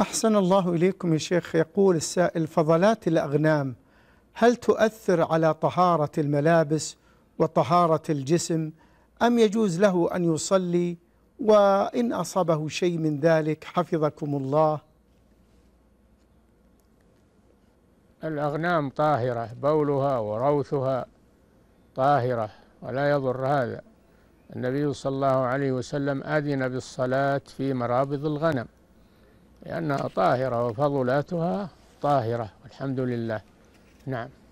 أحسن الله إليكم يا شيخ يقول السائل فضلات الأغنام هل تؤثر على طهارة الملابس وطهارة الجسم أم يجوز له أن يصلي وإن أصابه شيء من ذلك حفظكم الله الأغنام طاهرة بولها وروثها طاهرة ولا يضر هذا النبي صلى الله عليه وسلم أذن بالصلاة في مرابض الغنم لأنها طاهرة وفضلاتها طاهرة والحمد لله نعم